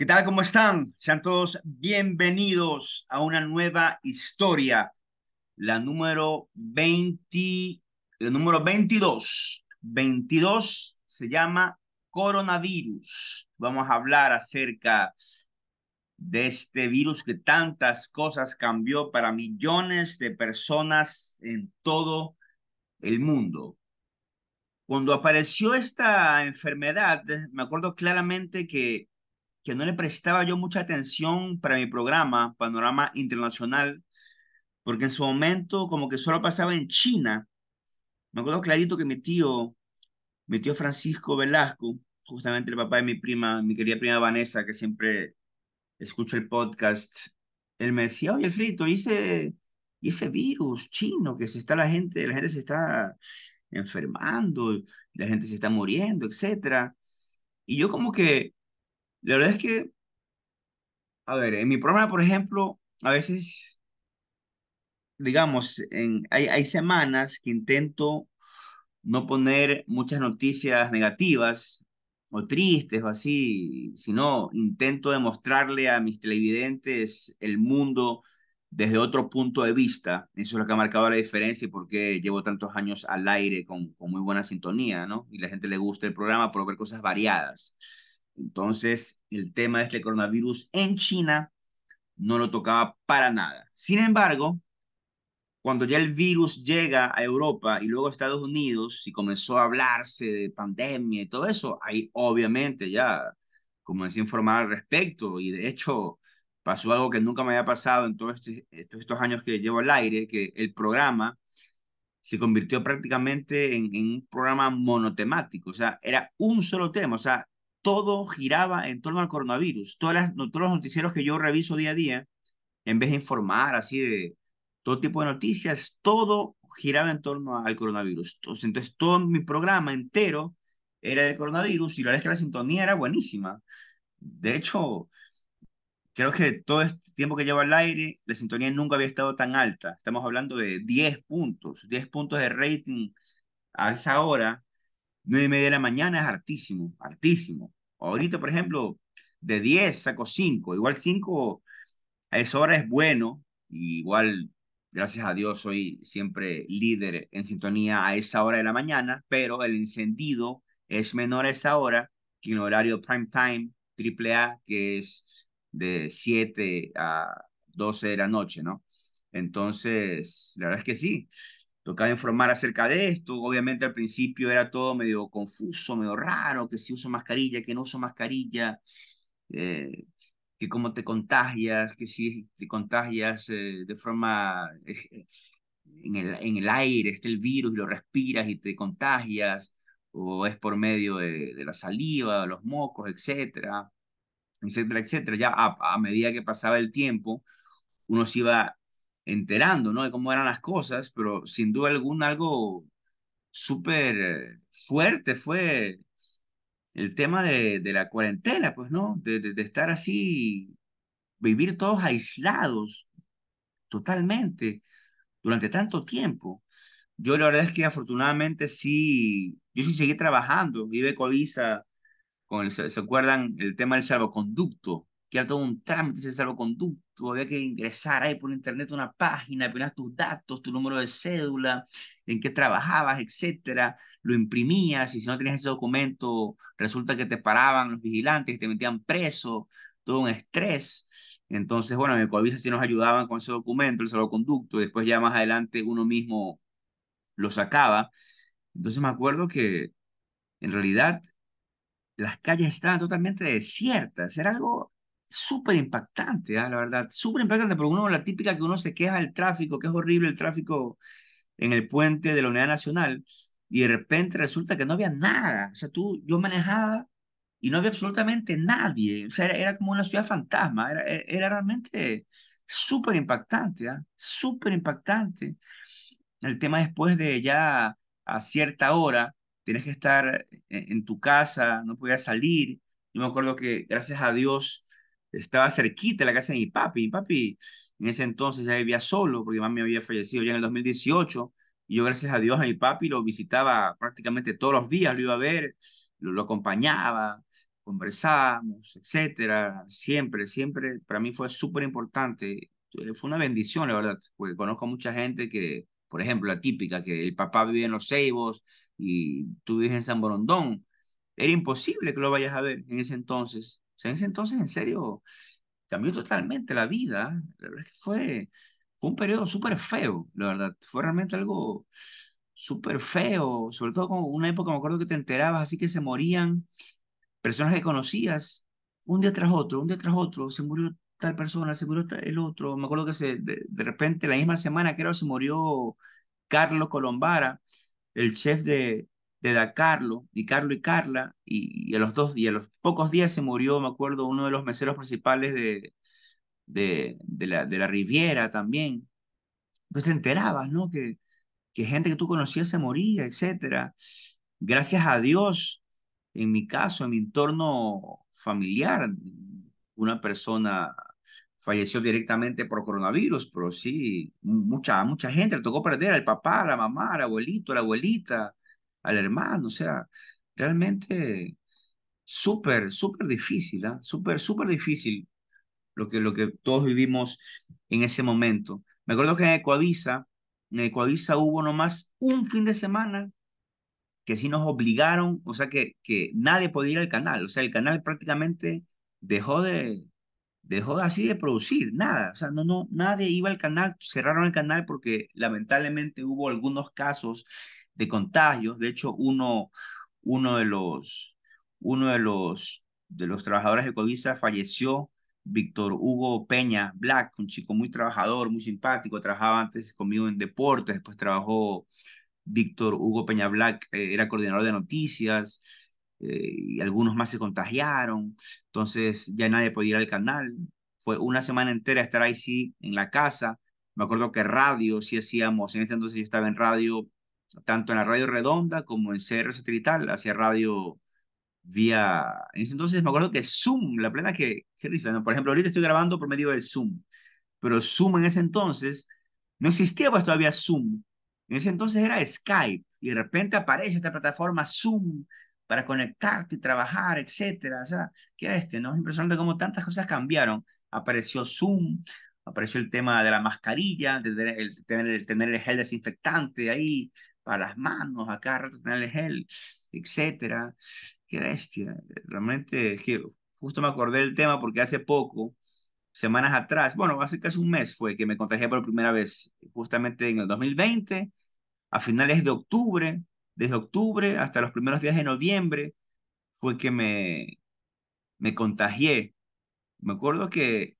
¿Qué tal? ¿Cómo están? Sean todos bienvenidos a una nueva historia, la número 20, el número 22. 22 se llama coronavirus. Vamos a hablar acerca de este virus que tantas cosas cambió para millones de personas en todo el mundo. Cuando apareció esta enfermedad, me acuerdo claramente que que no le prestaba yo mucha atención para mi programa, Panorama Internacional, porque en su momento como que solo pasaba en China. Me acuerdo clarito que mi tío, mi tío Francisco Velasco, justamente el papá de mi prima, mi querida prima Vanessa, que siempre escucha el podcast, él me decía, oye, Frito, hice y ese virus chino que se está la gente, la gente se está enfermando, la gente se está muriendo, etcétera. Y yo como que la verdad es que, a ver, en mi programa, por ejemplo, a veces, digamos, en, hay, hay semanas que intento no poner muchas noticias negativas o tristes o así, sino intento demostrarle a mis televidentes el mundo desde otro punto de vista. Eso es lo que ha marcado la diferencia y por qué llevo tantos años al aire con, con muy buena sintonía, ¿no? Y la gente le gusta el programa por ver cosas variadas. Entonces, el tema de este coronavirus en China no lo tocaba para nada. Sin embargo, cuando ya el virus llega a Europa y luego a Estados Unidos y comenzó a hablarse de pandemia y todo eso, ahí obviamente ya comencé a informar al respecto y de hecho pasó algo que nunca me había pasado en todos este, estos años que llevo al aire, que el programa se convirtió prácticamente en un programa monotemático, o sea, era un solo tema, o sea, todo giraba en torno al coronavirus. todos los noticieros que yo reviso día a día, en vez de informar así de todo tipo de noticias, todo giraba en torno al coronavirus. Entonces, todo mi programa entero era del coronavirus y la verdad es que la sintonía era buenísima. De hecho, creo que todo este tiempo que lleva al aire, la sintonía nunca había estado tan alta. Estamos hablando de 10 puntos, 10 puntos de rating a esa hora 9 y media de la mañana es hartísimo, hartísimo. Ahorita, por ejemplo, de 10 saco 5. Igual 5 a esa hora es bueno. igual, gracias a Dios, soy siempre líder en sintonía a esa hora de la mañana, pero el encendido es menor a esa hora que en horario prime time, triple A, que es de 7 a 12 de la noche, ¿no? Entonces, la verdad es que sí tocaba informar acerca de esto. Obviamente al principio era todo medio confuso, medio raro, que si uso mascarilla, que no uso mascarilla, eh, que cómo te contagias, que si te contagias eh, de forma eh, en, el, en el aire, está el virus y lo respiras y te contagias, o es por medio de, la saliva, los mocos, etcétera, etcétera, etcétera. Ya a medida que pasaba el tiempo, uno se iba enterando, ¿no? De cómo eran las cosas, pero sin duda alguna algo súper fuerte fue el tema de, la cuarentena, pues, ¿no? De, estar así, vivir todos aislados totalmente durante tanto tiempo. Yo la verdad es que afortunadamente sí, yo sí seguí trabajando, vive Covisa, con ¿se acuerdan el tema del salvoconducto? que era todo un trámite, ese salvoconducto, había que ingresar ahí por internet una página, ponías tus datos, tu número de cédula, en qué trabajabas, etcétera, lo imprimías y si no tenías ese documento, resulta que te paraban los vigilantes, te metían preso, todo un estrés. Entonces, bueno, en Ecovisa sí nos ayudaban con ese documento, el salvoconducto, y después ya más adelante uno mismo lo sacaba. Entonces me acuerdo que en realidad las calles estaban totalmente desiertas, era algo súper impactante, ¿ah? la verdad, súper impactante, porque uno, la típica que uno se queja del tráfico, que es horrible el tráfico en el puente de la Unidad Nacional, y de repente resulta que no había nada, o sea, tú, yo manejaba y no había absolutamente nadie, o sea, era, como una ciudad fantasma, era, e, realmente súper impactante, ¿ah? súper impactante. El tema después de ya a cierta hora, tienes que estar en, eh, en tu casa, no podías salir, yo me acuerdo que gracias a Dios, estaba cerquita la casa de mi papi. Mi papi en ese entonces ya vivía solo porque me había fallecido ya en el 2018. Y yo, gracias a Dios, a mi papi lo visitaba prácticamente todos los días, lo iba a ver, lo, acompañaba, conversábamos, etcétera. Siempre, siempre, para mí fue súper importante. Eh, fue una bendición, la verdad, porque conozco mucha gente que, por ejemplo, la típica, que el papá vivía en Los Ceibos y tú vives en San Borondón. Era imposible que lo vayas a ver en ese entonces sea, en ese entonces, en serio, cambió totalmente la vida. La verdad es que fue, fue un periodo súper feo, la verdad. Fue realmente algo súper feo, sobre todo con una época, me acuerdo que te enterabas, así que se morían personas que conocías un día tras otro, un día tras otro, se murió tal persona, se murió el otro. Me acuerdo que se, de, repente, la misma semana, que era, se murió Carlos Colombara, el chef de, de Da Carlo, Carlo y Carla, y, a los dos, y a los pocos días se murió, me acuerdo, uno de los meseros principales de, de, de, la, de la Riviera también. Entonces pues te enterabas, ¿no? Que, que gente que tú conocías se moría, etc. Gracias a Dios, en mi caso, en mi entorno familiar, una persona falleció directamente por coronavirus, pero sí, mucha, mucha gente le tocó perder al papá, a la mamá, al abuelito, a la abuelita, al hermano, o sea, realmente súper, súper difícil, ¿ah? súper, súper difícil lo que, lo que todos vivimos en ese momento. Me acuerdo que en Ecuadiza en Ecuadiza hubo nomás un fin de semana que sí nos obligaron, o sea, que, que nadie podía ir al canal, o sea, el canal prácticamente dejó de, dejó así de producir, nada, o sea, no, no, nadie iba al canal, cerraron el canal porque lamentablemente hubo algunos casos de contagios. De hecho, uno, uno de los, uno de los, de los trabajadores de Covisa falleció, Víctor Hugo Peña Black, un chico muy trabajador, muy simpático, trabajaba antes conmigo en deportes, después trabajó Víctor Hugo Peña Black, eh, era coordinador de noticias, eh, y algunos más se contagiaron, entonces ya nadie podía ir al canal. Fue una semana entera estar ahí sí en la casa. Me acuerdo que radio sí hacíamos, en ese entonces yo estaba en radio tanto en la radio redonda como en CR satelital, hacia radio vía... En ese entonces me acuerdo que Zoom, la plena que... qué risa, ¿no? Por ejemplo, ahorita estoy grabando por medio de Zoom, pero Zoom en ese entonces no existía pues todavía Zoom. En ese entonces era Skype y de repente aparece esta plataforma Zoom para conectarte y trabajar, etcétera. O sea, que este, ¿no? Es impresionante cómo tantas cosas cambiaron. Apareció Zoom, apareció el tema de la mascarilla, de el, tener el, tener el gel desinfectante ahí, a las manos, a cada rato gel, etcétera. Qué bestia. Realmente, justo me acordé del tema porque hace poco, semanas atrás, bueno, hace casi un mes fue que me contagié por primera vez, justamente en el 2020, a finales de octubre, desde octubre hasta los primeros días de noviembre, fue que me, me contagié. Me acuerdo que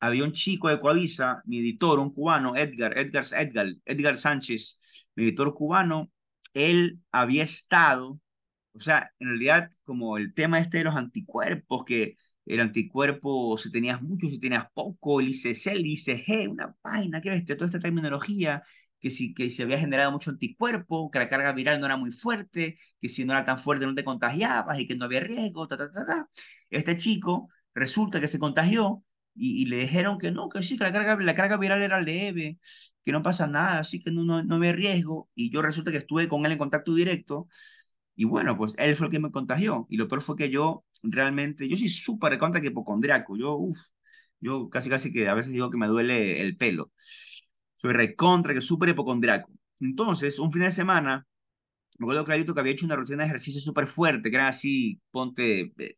había un chico de Coavisa, mi editor, un cubano, Edgar, Edgar, Edgar, Edgar Sánchez, mi editor cubano, él había estado, o sea, en realidad como el tema este de los anticuerpos, que el anticuerpo, si tenías mucho, si tenías poco, el ICC, el ICG, una vaina, qué ves, toda esta terminología, que si que se había generado mucho anticuerpo, que la carga viral no era muy fuerte, que si no era tan fuerte no te contagiabas y que no había riesgo, ta, ta, ta, ta. Este chico resulta que se contagió y, le dijeron que no, que sí, que la carga, la carga viral era leve, que no pasa nada, así que no, no, me arriesgo. Y yo resulta que estuve con él en contacto directo. Y bueno, pues él fue el que me contagió. Y lo peor fue que yo realmente, yo soy súper recontra que hipocondriaco. Yo, uff, yo casi casi que a veces digo que me duele el pelo. Soy recontra, que súper hipocondriaco. Entonces, un fin de semana, me acuerdo clarito que había hecho una rutina de ejercicio súper fuerte, que era así, ponte eh,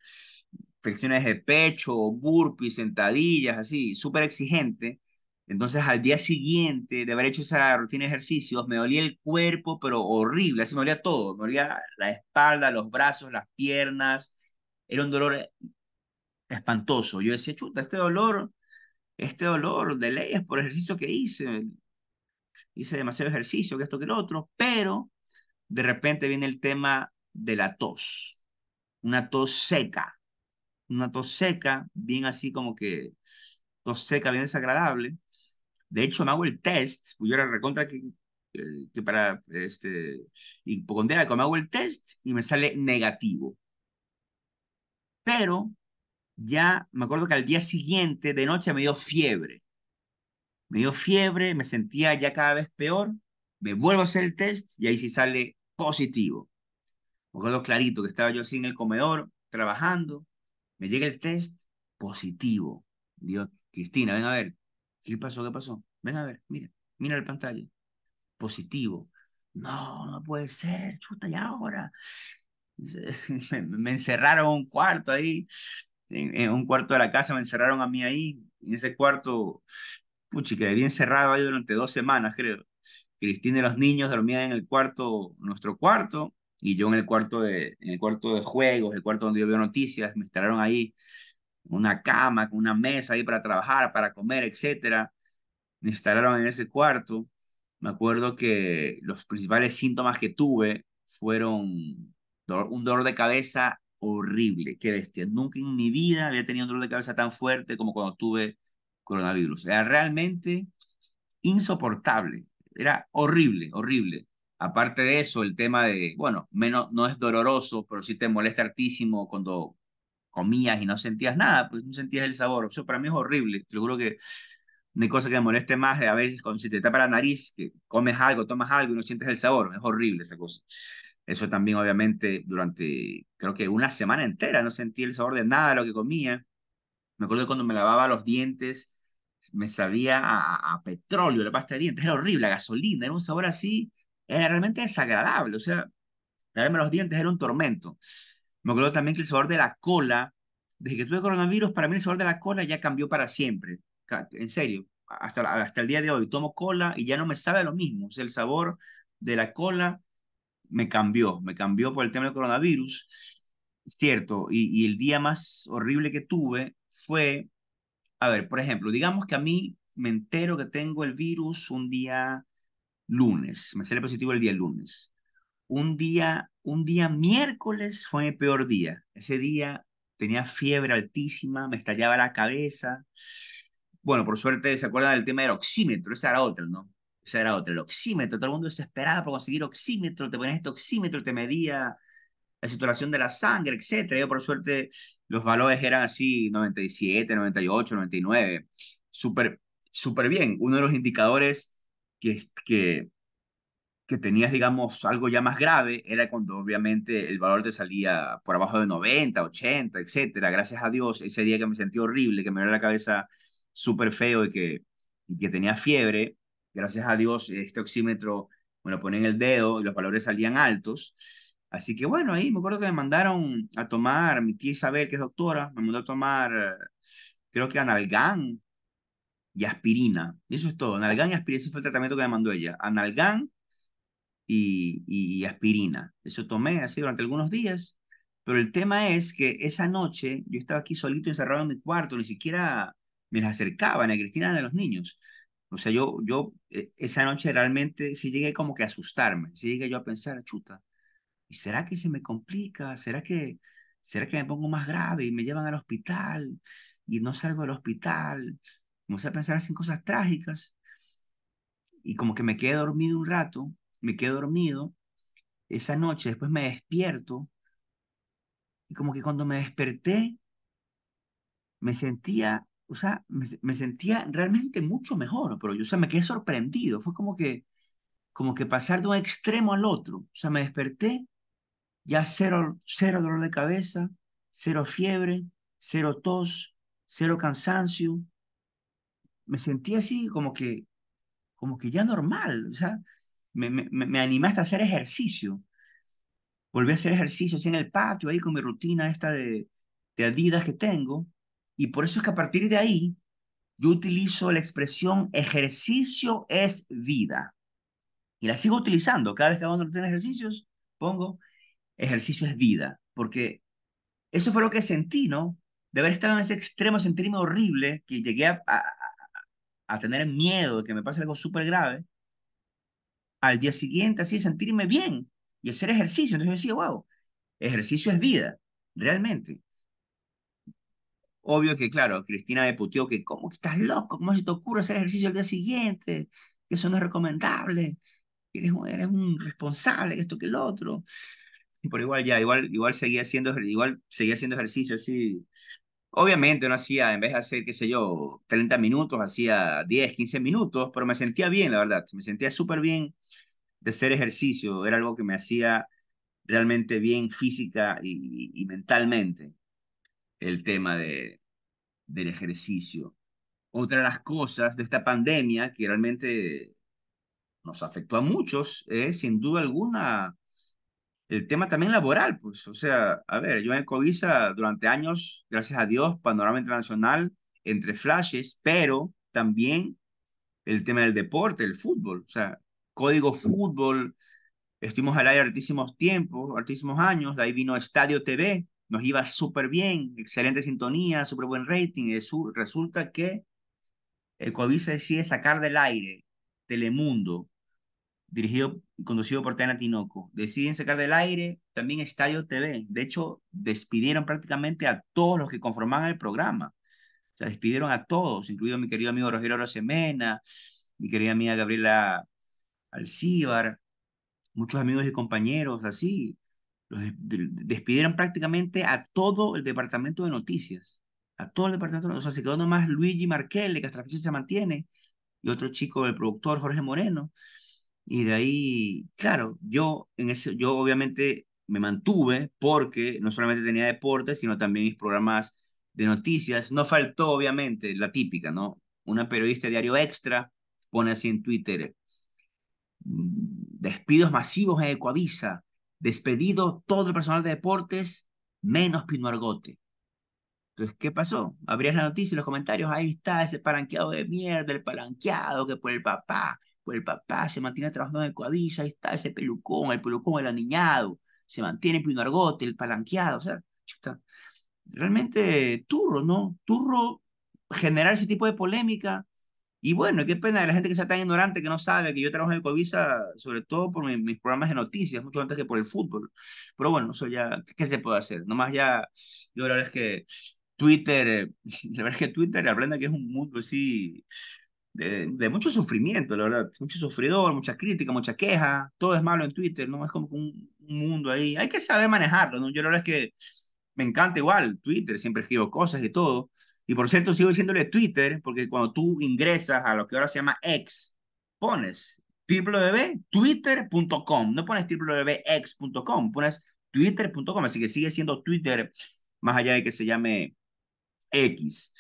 flexiones de pecho, burpees, sentadillas, así, súper exigente. Entonces al día siguiente de haber hecho esa rutina de ejercicios, me dolía el cuerpo, pero horrible, así me dolía todo, me dolía la espalda, los brazos, las piernas, era un dolor espantoso. Yo decía, chuta, este dolor, este dolor de leyes por ejercicio que hice, hice demasiado ejercicio, que esto, que lo otro, pero de repente viene el tema de la tos, una tos seca, una tos seca, bien así como que tos seca, bien desagradable. De hecho, me hago el test, pues yo era recontra que, eh, para este, que me hago el test y me sale negativo. Pero ya me acuerdo que al día siguiente, de noche, me dio fiebre. Me dio fiebre, me sentía ya cada vez peor, me vuelvo a hacer el test y ahí sí sale positivo. Me acuerdo clarito que estaba yo así en el comedor trabajando me llega el test positivo. Digo, Cristina, ven a ver. ¿Qué pasó? ¿Qué pasó? Ven a ver, mira, mira la pantalla. Positivo. No, no puede ser, chuta, y ahora. Me, encerraron encerraron un cuarto ahí, en, un cuarto de la casa, me encerraron a mí ahí, en ese cuarto, puchi, quedé bien cerrado ahí durante dos semanas, creo. Cristina y los niños dormían en el cuarto, nuestro cuarto, y yo en el cuarto de, en el cuarto de juegos, el cuarto donde yo veo noticias, me instalaron ahí una cama, con una mesa ahí para trabajar, para comer, etcétera. Me instalaron en ese cuarto. Me acuerdo que los principales síntomas que tuve fueron un dolor de cabeza horrible, qué bestia. Nunca en mi vida había tenido un dolor de cabeza tan fuerte como cuando tuve coronavirus. Era realmente insoportable, era horrible, horrible. Aparte de eso, el tema de, bueno, menos, no es doloroso, pero sí te molesta hartísimo cuando comías y no sentías nada, pues no sentías el sabor. Eso para mí es horrible. Te juro que no hay cosa que me moleste más de a veces cuando si te tapa la nariz, que comes algo, tomas algo y no sientes el sabor. Es horrible esa cosa. Eso también, obviamente, durante creo que una semana entera no sentí el sabor de nada de lo que comía. Me acuerdo que cuando me lavaba los dientes, me sabía a, petróleo la pasta de dientes. Era horrible, a gasolina, era un sabor así era realmente desagradable, o sea, darme los dientes era un tormento. Me acuerdo también que el sabor de la cola, desde que tuve coronavirus, para mí el sabor de la cola ya cambió para siempre, en serio, hasta, hasta el día de hoy. Tomo cola y ya no me sabe lo mismo, o sea, el sabor de la cola me cambió, me cambió por el tema del coronavirus, cierto, y, y el día más horrible que tuve fue, a ver, por ejemplo, digamos que a mí me entero que tengo el virus un día lunes, me sale positivo el día lunes. Un día, un día miércoles fue mi peor día. Ese día tenía fiebre altísima, me estallaba la cabeza. Bueno, por suerte se acuerdan del tema del oxímetro, esa era otro, ¿no? Ese era otro, el oxímetro, todo el mundo desesperado por conseguir oxímetro, te pones este oxímetro, te medía la saturación de la sangre, etcétera. Yo por suerte los valores eran así 97, 98, 99, súper súper bien. Uno de los indicadores que, que, tenías, digamos, algo ya más grave, era cuando obviamente el valor te salía por abajo de 90, 80, etcétera. Gracias a Dios, ese día que me sentí horrible, que me dolía la cabeza súper feo y que, que tenía fiebre, gracias a Dios, este oxímetro me lo en el dedo y los valores salían altos. Así que bueno, ahí me acuerdo que me mandaron a tomar, mi tía Isabel, que es doctora, me mandó a tomar, creo que analgán, y aspirina. eso es todo. Analgán y aspirina, ese fue el tratamiento que me mandó ella. Analgán y, y aspirina. Eso tomé así durante algunos días. Pero el tema es que esa noche yo estaba aquí solito encerrado en mi cuarto, ni siquiera me las acercaban a Cristina ni a los niños. O sea, yo, yo e, esa noche realmente sí llegué como que a asustarme, sí llegué yo a pensar, chuta, ¿y será que se me complica? ¿Será que, será que me pongo más grave y me llevan al hospital y no salgo del hospital? Comencé a pensar en cosas trágicas y como que me quedé dormido un rato, me quedé dormido esa noche, después me despierto y como que cuando me desperté me sentía, o sea, me, sentía realmente mucho mejor, pero yo, o sea, me quedé sorprendido, fue como que, como que pasar de un extremo al otro, o sea, me desperté ya cero, cero dolor de cabeza, cero fiebre, cero tos, cero cansancio, me sentí así como que, como que ya normal, o sea, me, me, animé a hacer ejercicio. Volví a hacer ejercicio así en el patio, ahí con mi rutina esta de, de Adidas que tengo. Y por eso es que a partir de ahí, yo utilizo la expresión ejercicio es vida. Y la sigo utilizando. Cada vez que hago una rutina de ejercicios, pongo ejercicio es vida. Porque eso fue lo que sentí, ¿no? De haber estado en ese extremo, sentirme horrible, que llegué a, a tener miedo de que me pase algo súper grave, al día siguiente así sentirme bien y hacer ejercicio. Entonces yo decía, wow, ejercicio es vida, realmente. Obvio que, claro, Cristina me puteó que, ¿cómo que estás loco? ¿Cómo se te ocurre hacer ejercicio al día siguiente? Que eso no es recomendable. Eres, eres un responsable, que esto, que el otro. por igual ya, igual, igual seguía haciendo, igual seguía haciendo ejercicio así Obviamente no hacía, en vez de hacer, qué sé yo, 30 minutos, hacía 10, 15 minutos, pero me sentía bien, la verdad. Me sentía súper bien de hacer ejercicio. Era algo que me hacía realmente bien física y, mentalmente el tema de, del ejercicio. Otra de las cosas de esta pandemia que realmente nos afectó a muchos es, sin duda alguna, el tema también laboral, pues, o sea, a ver, yo en Coviza durante años, gracias a Dios, panorama internacional, entre flashes, pero también el tema del deporte, el fútbol, o sea, código fútbol, estuvimos al aire altísimos tiempos, altísimos años, de ahí vino Estadio TV, nos iba súper bien, excelente sintonía, súper buen rating, y resulta que el Coviza decide sacar del aire Telemundo, dirigido y conducido por Tena Tinoco. Deciden sacar del aire también Estadio TV. De hecho, despidieron prácticamente a todos los que conformaban el programa. O sea, despidieron a todos, incluido mi querido amigo Rogelio Rosemena, mi querida amiga Gabriela Alcíbar, muchos amigos y compañeros, así. Los despidieron prácticamente a todo el departamento de noticias. A todo el departamento. O sea, se quedó nomás Luigi Marquel, que hasta la fecha se mantiene, y otro chico, el productor Jorge Moreno. Y de ahí, claro, yo, en ese, yo obviamente me mantuve porque no solamente tenía deportes, sino también mis programas de noticias. No faltó, obviamente, la típica, ¿no? Una periodista diario extra pone así en Twitter, mm, despidos masivos en Ecoavisa, despedido todo el personal de deportes, menos Pino Argote. Entonces, ¿qué pasó? Abrías la noticia y los comentarios, ahí está ese palanqueado de mierda, el palanqueado que fue el papá, pues el papá se mantiene trabajando en el ahí está ese pelucón, el pelucón, el aniñado, se mantiene el pino argote, el palanqueado, o sea, realmente turro, ¿no? Turro generar ese tipo de polémica. Y bueno, qué pena de la gente que sea tan ignorante que no sabe que yo trabajo en el sobre todo por mis programas de noticias, mucho antes que por el fútbol. Pero bueno, eso ya, ¿qué, se puede hacer? Nomás ya, yo la verdad es que Twitter, eh, la verdad es que Twitter, aprende que es un mundo así de, mucho sufrimiento, la verdad. Mucho sufridor, mucha crítica, mucha queja. Todo es malo en Twitter, ¿no? Es como un, mundo ahí. Hay que saber manejarlo, ¿no? Yo la verdad es que me encanta igual Twitter, siempre escribo cosas y todo. Y por cierto, sigo diciéndole Twitter, porque cuando tú ingresas a lo que ahora se llama X, pones www.twitter.com, no pones www.x.com, pones twitter.com, así que sigue siendo Twitter más allá de que se llame X.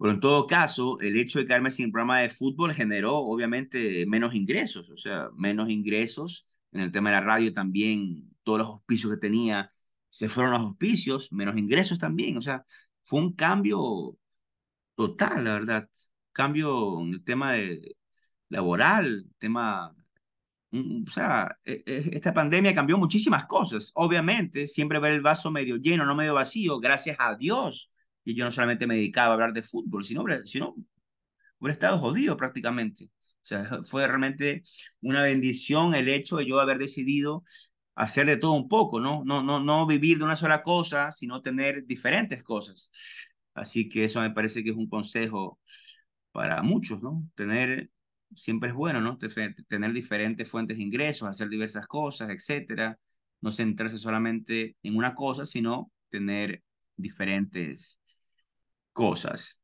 Pero en todo caso, el hecho de caerme sin programa de fútbol generó obviamente menos ingresos, o sea, menos ingresos. En el tema de la radio también, todos los hospicios que tenía se fueron los auspicios, menos ingresos también. O sea, fue un cambio total, la verdad. Cambio en el tema de laboral, tema... Mm, o sea, e, e, esta pandemia cambió muchísimas cosas. Obviamente, siempre ver el vaso medio lleno, no medio vacío, gracias a Dios yo no solamente me dedicaba a hablar de fútbol, sino, sino hubiera estado jodido prácticamente. O sea, fue realmente una bendición el hecho de yo haber decidido hacer de todo un poco, ¿no? No, no, no vivir de una sola cosa, sino tener diferentes cosas. Así que eso me parece que es un consejo para muchos, ¿no? Tener, siempre es bueno, ¿no? Tener diferentes fuentes de ingresos, hacer diversas cosas, etcétera. No centrarse solamente en una cosa, sino tener diferentes cosas.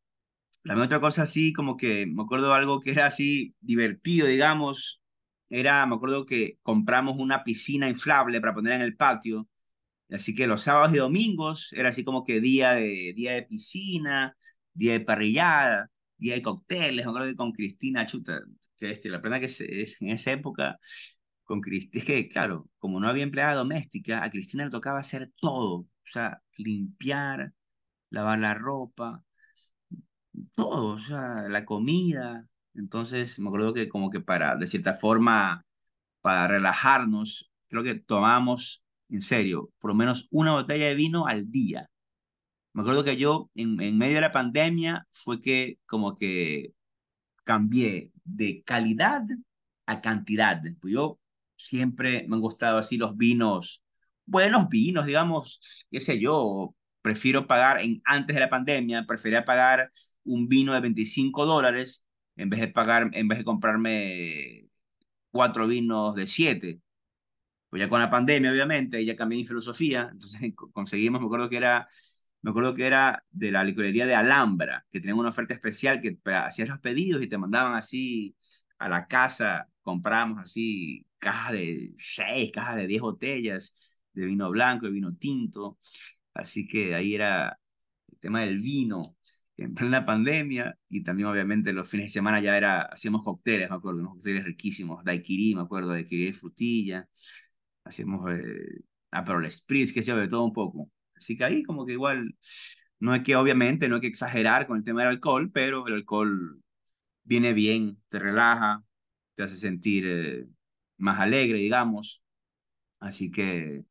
la otra cosa así, como que me acuerdo algo que era así divertido, digamos, era, me acuerdo que compramos una piscina inflable para poner en el patio, así que los sábados y domingos era así como que día de, día de piscina, día de parrillada, día de cócteles, me acuerdo que con Cristina Chuta, este, la verdad que es, en esa época, con Cristina, es que claro, como no había empleada doméstica, a Cristina le tocaba hacer todo, o sea, limpiar, lavar la ropa, todo, o sea, la comida. Entonces, me acuerdo que como que para, de cierta forma, para relajarnos, creo que tomamos en serio, por lo menos una botella de vino al día. Me acuerdo que yo, en, medio de la pandemia, fue que como que cambié de calidad a cantidad. Pues yo siempre me han gustado así los vinos, buenos vinos, digamos, qué sé yo, prefiero pagar en, antes de la pandemia, prefería pagar un vino de 25 dólares en vez de pagar, en vez de comprarme cuatro vinos de siete. Pues ya con la pandemia, obviamente, ya cambié mi filosofía, entonces conseguimos, me acuerdo que era, me acuerdo que era de la licorería de Alhambra, que tenían una oferta especial que hacías los pedidos y te mandaban así a la casa, comprábamos así cajas de seis, cajas de diez botellas de vino blanco, y vino tinto, Así que ahí era el tema del vino en plena pandemia y también obviamente los fines de semana ya era, hacíamos cócteles, me acuerdo, unos cócteles riquísimos, daiquiri, me acuerdo, daiquiri de frutilla, hacíamos eh, ah, el Spritz, que se de todo un poco. Así que ahí como que igual, no hay que obviamente, no hay que exagerar con el tema del alcohol, pero el alcohol viene bien, te relaja, te hace sentir eh, más alegre, digamos. Así que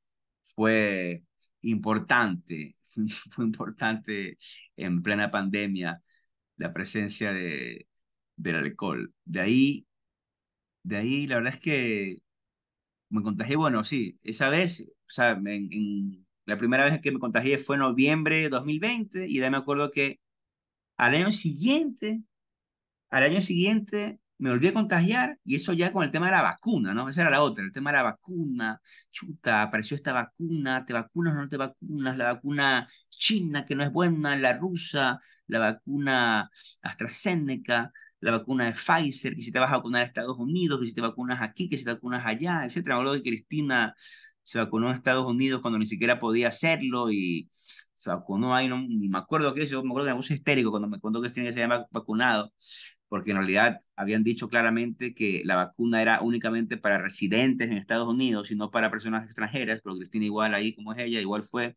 fue importante, fue importante en plena pandemia la presencia de, del alcohol. De ahí, de ahí la verdad es que me contagié, bueno, sí, esa vez, o sea, en, la primera vez que me contagié fue en noviembre de 2020 y de ahí me acuerdo que al año siguiente, al año siguiente me volví a contagiar y eso ya con el tema de la vacuna, ¿no? Esa era la otra, el tema de la vacuna, chuta, apareció esta vacuna, te vacunas o no te vacunas, la vacuna china que no es buena, la rusa, la vacuna AstraZeneca, la vacuna de Pfizer, que si te vas a vacunar a Estados Unidos, que si te vacunas aquí, que si te vacunas allá, etcétera. Hablo de Cristina se vacunó en Estados Unidos cuando ni siquiera podía hacerlo y se vacunó ahí, no, ni me acuerdo que eso, me acuerdo que me puse histérico cuando me contó que Cristina que había vacunado porque en realidad habían dicho claramente que la vacuna era únicamente para residentes en Estados Unidos y no para personas extranjeras, pero Cristina igual ahí como es ella, igual fue,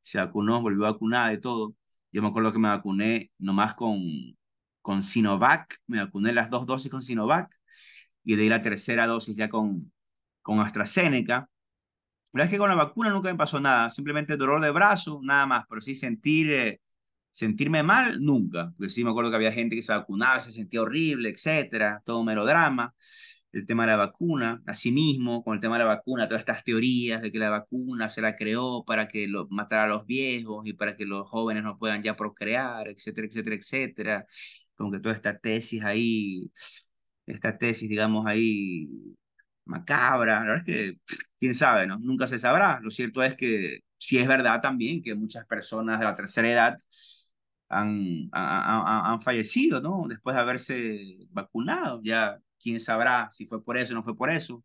se vacunó, volvió vacunada de todo. Yo me acuerdo que me vacuné nomás con, con Sinovac, me vacuné las dos dosis con Sinovac y de ahí la tercera dosis ya con, con AstraZeneca. La verdad es que con la vacuna nunca me pasó nada, simplemente dolor de brazo, nada más, pero sí sentir... Eh, Sentirme mal, nunca. Porque sí me acuerdo que había gente que se vacunaba, se sentía horrible, etcétera, todo melodrama. El tema de la vacuna, mismo con el tema de la vacuna, todas estas teorías de que la vacuna se la creó para que lo, matara a los viejos y para que los jóvenes no puedan ya procrear, etcétera, etcétera, etcétera. Como que toda esta tesis ahí, esta tesis, digamos, ahí macabra. La verdad es que, quién sabe, ¿no? Nunca se sabrá. Lo cierto es que si sí es verdad también que muchas personas de la tercera edad han, han, fallecido, ¿no? Después de haberse vacunado, ya quién sabrá si fue por eso o no fue por eso.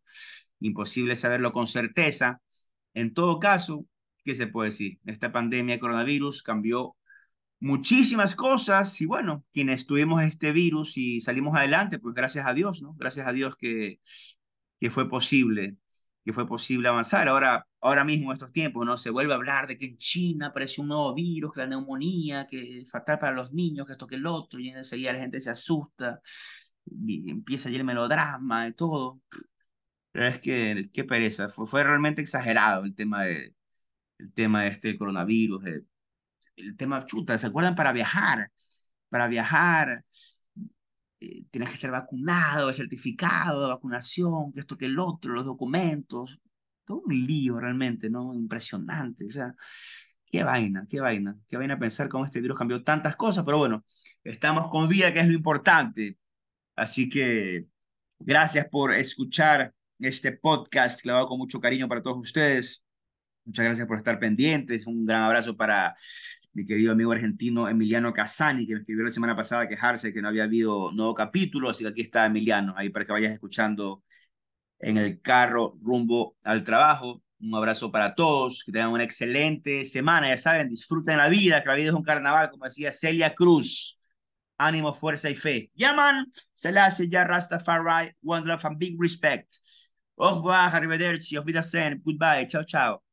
Imposible saberlo con certeza. En todo caso, ¿qué se puede decir? Esta pandemia de coronavirus cambió muchísimas cosas y bueno, quienes tuvimos este virus y salimos adelante, pues gracias a Dios, ¿no? Gracias a Dios que, que fue posible que fue posible avanzar. Ahora, ahora mismo, en estos tiempos, ¿no? Se vuelve a hablar de que en China apareció un nuevo virus, que la neumonía, que es fatal para los niños, que esto, que el otro, y enseguida la gente se asusta, y empieza ir el melodrama y todo. Pero es que, qué pereza, fue, fue realmente exagerado el tema de el tema este coronavirus, el, el tema chuta, ¿se acuerdan para viajar? Para viajar, eh, tienes que estar vacunado, certificado de vacunación, que esto, que el otro, los documentos, todo un lío realmente, ¿no? Impresionante, o sea, qué vaina, qué vaina, qué vaina pensar cómo este virus cambió tantas cosas, pero bueno, estamos con vida, que es lo importante. Así que gracias por escuchar este podcast clavado con mucho cariño para todos ustedes. Muchas gracias por estar pendientes. Un gran abrazo para mi querido amigo argentino Emiliano Casani, que me escribió la semana pasada quejarse que no había habido nuevo capítulo, así que aquí está Emiliano, ahí para que vayas escuchando en el carro rumbo al trabajo. Un abrazo para todos, que tengan una excelente semana, ya saben, disfruten la vida, que la vida es un carnaval, como decía Celia Cruz. Ánimo, fuerza y fe. Yaman, hace Ya Rastafari, One Love and Big Respect. Au revoir, arrivederci, auf Wiedersehen, goodbye, chao, chao.